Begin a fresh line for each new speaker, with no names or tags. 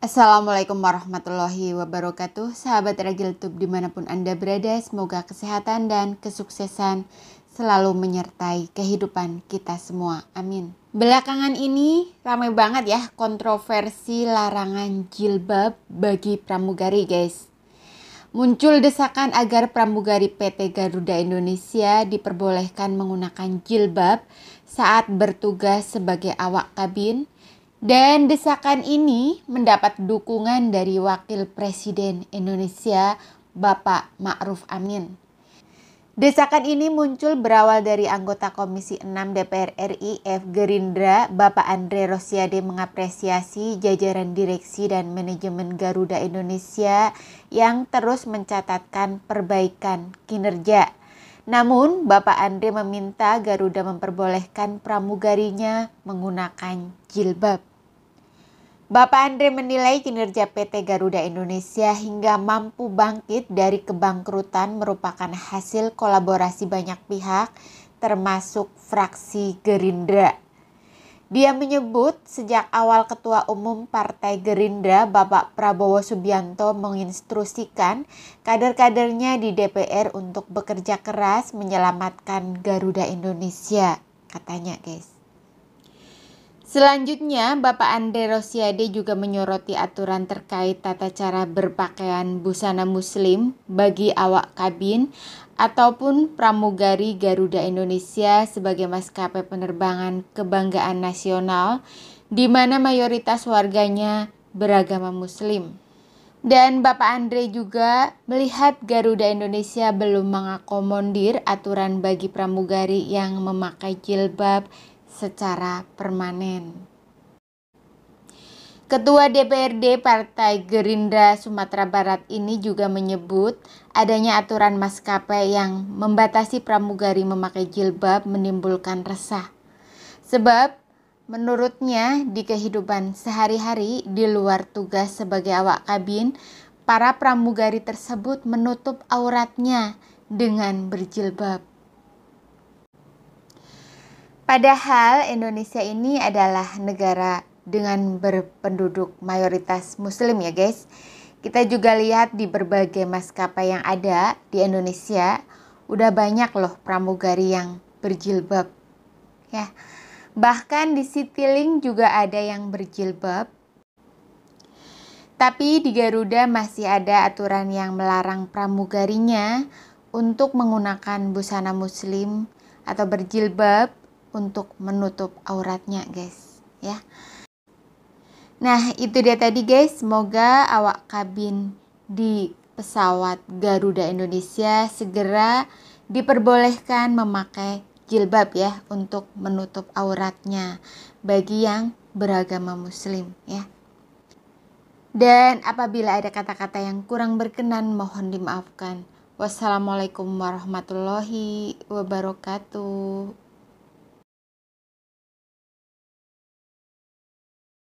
Assalamualaikum warahmatullahi wabarakatuh Sahabat Ragil Tube dimanapun Anda berada Semoga kesehatan dan kesuksesan selalu menyertai kehidupan kita semua Amin Belakangan ini ramai banget ya kontroversi larangan jilbab bagi pramugari guys Muncul desakan agar pramugari PT Garuda Indonesia diperbolehkan menggunakan jilbab saat bertugas sebagai awak kabin dan desakan ini mendapat dukungan dari Wakil Presiden Indonesia Bapak Ma'ruf Amin. Desakan ini muncul berawal dari anggota Komisi 6 DPR RI F Gerindra, Bapak Andre Rosiade mengapresiasi jajaran direksi dan manajemen Garuda Indonesia yang terus mencatatkan perbaikan kinerja. Namun, Bapak Andre meminta Garuda memperbolehkan pramugarinya menggunakan jilbab. Bapak Andre menilai kinerja PT Garuda Indonesia hingga mampu bangkit dari kebangkrutan merupakan hasil kolaborasi banyak pihak termasuk fraksi Gerindra. Dia menyebut sejak awal Ketua Umum Partai Gerindra Bapak Prabowo Subianto menginstruksikan kader-kadernya di DPR untuk bekerja keras menyelamatkan Garuda Indonesia, katanya guys. Selanjutnya, Bapak Andre Rosiade juga menyoroti aturan terkait tata cara berpakaian busana muslim bagi awak kabin ataupun pramugari Garuda Indonesia sebagai maskapai penerbangan kebanggaan nasional di mana mayoritas warganya beragama muslim. Dan Bapak Andre juga melihat Garuda Indonesia belum mengakomodir aturan bagi pramugari yang memakai jilbab secara permanen. Ketua DPRD Partai Gerindra Sumatera Barat ini juga menyebut adanya aturan maskapai yang membatasi pramugari memakai jilbab menimbulkan resah. Sebab menurutnya di kehidupan sehari-hari di luar tugas sebagai awak kabin, para pramugari tersebut menutup auratnya dengan berjilbab. Padahal Indonesia ini adalah negara dengan berpenduduk mayoritas muslim ya guys. Kita juga lihat di berbagai maskapai yang ada di Indonesia, udah banyak loh pramugari yang berjilbab. Ya. Bahkan di Citylink juga ada yang berjilbab. Tapi di Garuda masih ada aturan yang melarang pramugarinya untuk menggunakan busana muslim atau berjilbab untuk menutup auratnya guys ya nah itu dia tadi guys semoga awak kabin di pesawat Garuda Indonesia segera diperbolehkan memakai jilbab ya untuk menutup auratnya bagi yang beragama muslim ya dan apabila ada kata-kata yang kurang berkenan, mohon dimaafkan. Wassalamualaikum warahmatullahi wabarakatuh.